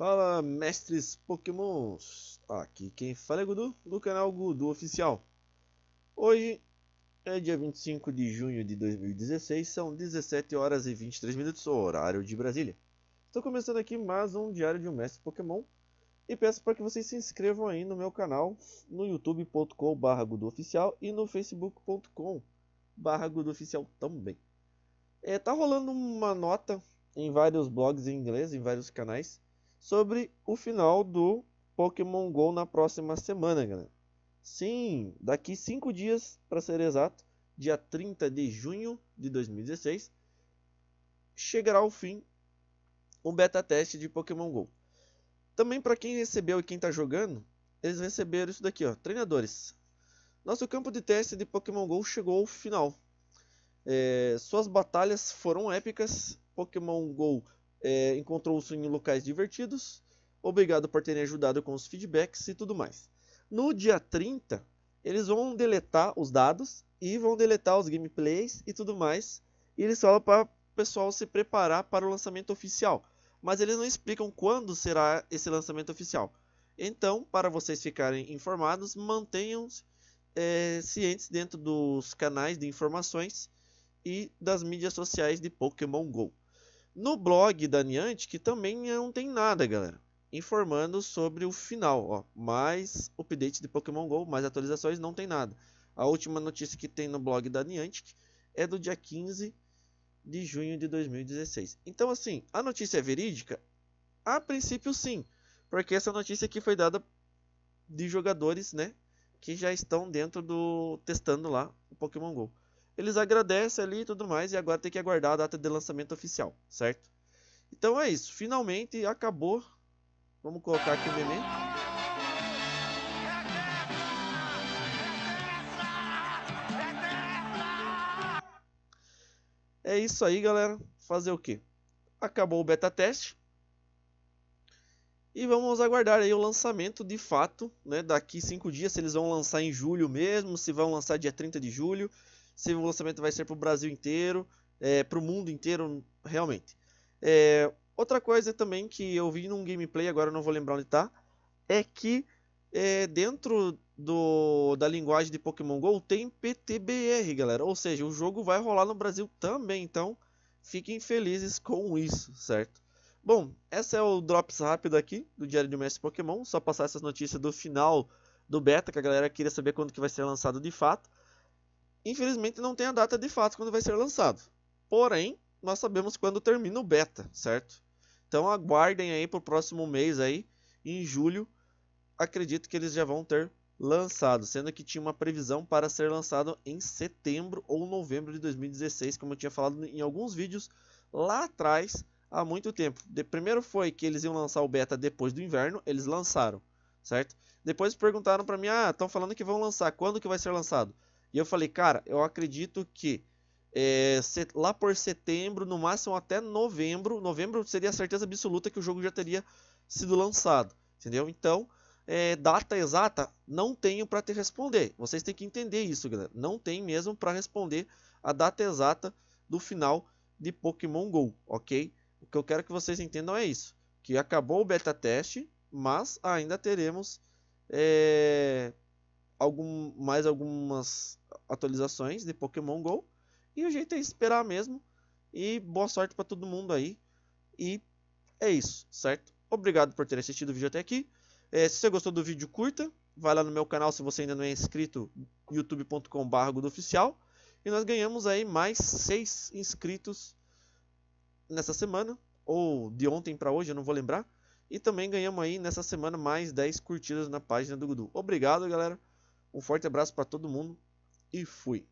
Fala mestres pokémons, aqui quem fala é Gudu, do canal Gudu Oficial. Hoje é dia 25 de junho de 2016, são 17 horas e 23 minutos, horário de Brasília. Estou começando aqui mais um diário de um mestre pokémon e peço para que vocês se inscrevam aí no meu canal, no youtube.com.br guduoficial e no facebook.com.br guduoficial também. É, tá rolando uma nota em vários blogs em inglês, em vários canais, sobre o final do Pokémon Go na próxima semana, galera. Sim, daqui 5 dias, para ser exato, dia 30 de junho de 2016, chegará ao fim o beta teste de Pokémon Go. Também para quem recebeu e quem está jogando, eles receberam isso daqui, ó, treinadores. Nosso campo de teste de Pokémon Go chegou ao final. É, suas batalhas foram épicas. Pokémon Go é, encontrou-se em locais divertidos. Obrigado por terem ajudado com os feedbacks e tudo mais. No dia 30, eles vão deletar os dados e vão deletar os gameplays e tudo mais. E eles falam para o pessoal se preparar para o lançamento oficial. Mas eles não explicam quando será esse lançamento oficial. Então, para vocês ficarem informados, mantenham-se é, cientes dentro dos canais de informações e das mídias sociais de Pokémon GO. No blog da Niantic, que também não é tem nada, galera. Informando sobre o final, ó. Mais update de Pokémon GO, mais atualizações, não tem nada. A última notícia que tem no blog da Niantic é do dia 15 de junho de 2016. Então, assim, a notícia é verídica? A princípio, sim. Porque essa notícia aqui foi dada de jogadores, né? Que já estão dentro do. testando lá o Pokémon GO eles agradecem ali e tudo mais, e agora tem que aguardar a data de lançamento oficial, certo? Então é isso, finalmente acabou. Vamos colocar aqui o meme. É isso aí, galera. Fazer o que? Acabou o beta teste. E vamos aguardar aí o lançamento de fato, né? Daqui 5 dias, se eles vão lançar em julho mesmo, se vão lançar dia 30 de julho se o lançamento vai ser para o Brasil inteiro, é, para o mundo inteiro, realmente. É, outra coisa também que eu vi num gameplay, agora não vou lembrar onde está, é que é, dentro do, da linguagem de Pokémon GO tem PTBR, galera. Ou seja, o jogo vai rolar no Brasil também, então fiquem felizes com isso, certo? Bom, esse é o Drops rápido aqui do Diário de Mestre Pokémon. Só passar essas notícias do final do beta, que a galera queria saber quando que vai ser lançado de fato. Infelizmente não tem a data de fato quando vai ser lançado. Porém, nós sabemos quando termina o beta, certo? Então aguardem aí o próximo mês aí, em julho, acredito que eles já vão ter lançado, sendo que tinha uma previsão para ser lançado em setembro ou novembro de 2016, como eu tinha falado em alguns vídeos lá atrás, há muito tempo. De, primeiro foi que eles iam lançar o beta depois do inverno, eles lançaram, certo? Depois perguntaram para mim, ah, estão falando que vão lançar, quando que vai ser lançado? E eu falei, cara, eu acredito que é, lá por setembro, no máximo até novembro, novembro seria a certeza absoluta que o jogo já teria sido lançado, entendeu? Então, é, data exata, não tenho para te responder. Vocês têm que entender isso, galera. Não tem mesmo para responder a data exata do final de Pokémon Go, ok? O que eu quero que vocês entendam é isso: que acabou o beta teste, mas ainda teremos é, algum, mais algumas atualizações de Pokémon GO. E o jeito é esperar mesmo. E boa sorte para todo mundo aí. E é isso, certo? Obrigado por ter assistido o vídeo até aqui. É, se você gostou do vídeo, curta. Vai lá no meu canal se você ainda não é inscrito, youtube.com.br oficial. E nós ganhamos aí mais 6 inscritos nessa semana, ou de ontem para hoje, eu não vou lembrar. E também ganhamos aí nessa semana mais 10 curtidas na página do Gudu. Obrigado, galera. Um forte abraço para todo mundo e fui.